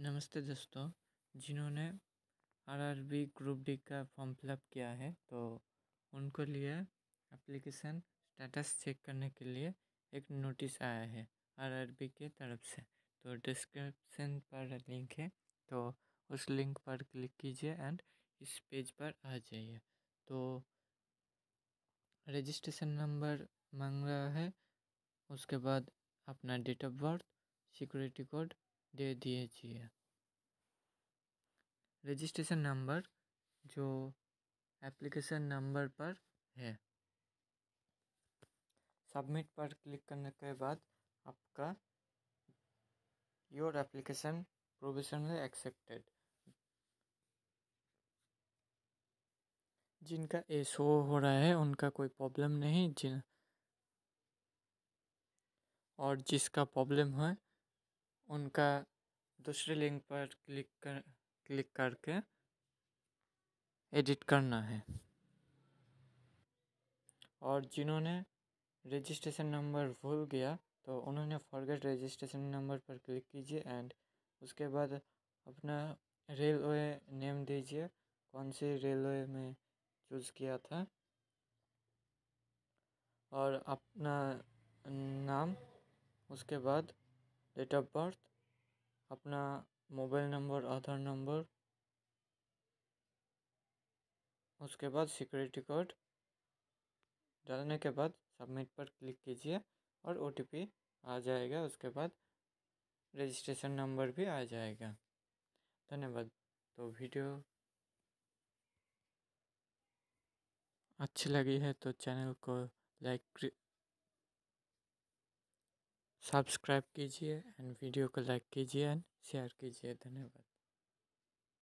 नमस्ते दोस्तों जिन्होंने आरआरबी ग्रुप डी का फॉर्म फिलअप किया है तो उनको लिए एप्लीकेशन स्टेटस चेक करने के लिए एक नोटिस आया है आरआरबी के तरफ से तो डिस्क्रिप्शन पर लिंक है तो उस लिंक पर क्लिक कीजिए एंड इस पेज पर आ जाइए तो रजिस्ट्रेशन नंबर मांग रहा है उसके बाद अपना date of birth security code दे दीजिए रजिस्ट्रेशन नंबर जो एप्लीकेशन नंबर पर है सबमिट पर क्लिक करने के बाद आपका योर एप्लीकेशन प्रोविजनली एक्सेप्टेड जिनका ए शो हो रहा है उनका कोई प्रॉब्लम नहीं जिन और जिसका प्रॉब्लम है उनका दूसरे लिंक पर क्लिक कर क्लिक करके एडिट करना है और जिन्होंने रजिस्ट्रेशन नंबर भूल गया तो उन्होंने फॉरगेट रजिस्ट्रेशन नंबर पर क्लिक कीजिए एंड उसके बाद अपना रेलवे नेम दीजिए कौन से रेलवे में चूज़ किया था और अपना नाम उसके बाद डेट ऑफ बर्थ अपना मोबाइल नंबर आधार नंबर उसके बाद सिक्योरिटी कोड डालने के बाद सबमिट पर क्लिक कीजिए और ओ आ जाएगा उसके बाद रजिस्ट्रेशन नंबर भी आ जाएगा धन्यवाद तो वीडियो अच्छी लगी है तो चैनल को लाइक सब्सक्राइब कीजिए एंड वीडियो को लाइक कीजिए एंड शेयर कीजिए धन्यवाद